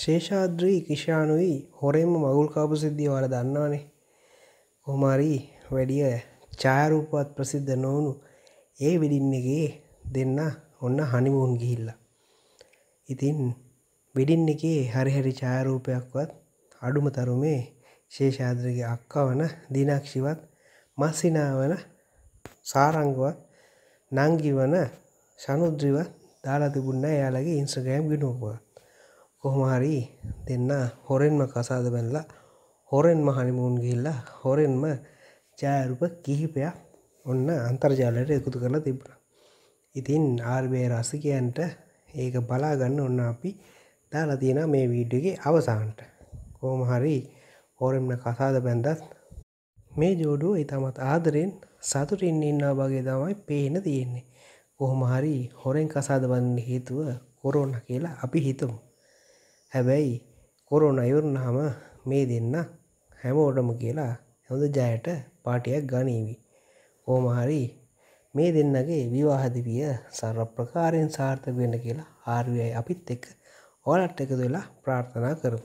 ශේෂාද්‍රී කිෂානුයි හොරෙම මගුල්කාපු සිද්ධිය වර දන්නවානේ කොහමරී වැඩිය චායරූපවත් ප්‍රසිද්ධ නොවුණු ඒ විඩින්නගේ දෙන්න ඔන්න හනිමුවන් ගිහිල්ලා. ඉතින් විඩින් එකේ හරිහැරි චායරූපයක්වත් අඩුම තරුමේ ශේෂාද්‍රගේ අක්කවන දිනක්ෂිවත් මස්සිනාවන සාරංගවත් නංගිවන සනුද්‍රීවත් දාලා තිබුන්න එයාලගේ ඉන්ස්‍රගෑම් ගෙනුවවා කොහොමහරි දෙන්න හොරෙන්ම කසාද බැල්ලා හොරෙන්ම හනිමුන් ගිල්ලා හොරෙන්ම ජෑරුප කිහිපයක් ඔන්න අන්තර්ජාලයට එකුතු කරලා තිබුණ. ඉතින් ආර්බය රසිකයන්ට ඒක බලාගන්න ඔන්න අපි දාලා තියෙන මේ වීඩියගේ අවසාන්ට කෝමහරි හෝරෙම්න කසාද බැන්දත් මේ ජෝඩුව ඉතාමත් ආදරෙන් සතුටින් ඉන්නා වගේ තමයි පේන තියෙන්නේ කොහොමහරි හොරෙන් කසාද බන්න හේතුව කොරෝන කියලා අපි හිතමු හැබැයි කොරෝන අයුරුණහම මේ දෙන්න හැමෝටම කියලා හොඳ ජයට පාටියක් ගනීවි. කෝමහරි මේ දෙන්නගේ විවාහදිවිය සර ප්‍රකාරයෙන් සාර්ථක වෙන්න කියලා ආර්යයි අපිත් එක් ඕලට් එකතු වෙලා ප්‍රාර්ථනා කරමු.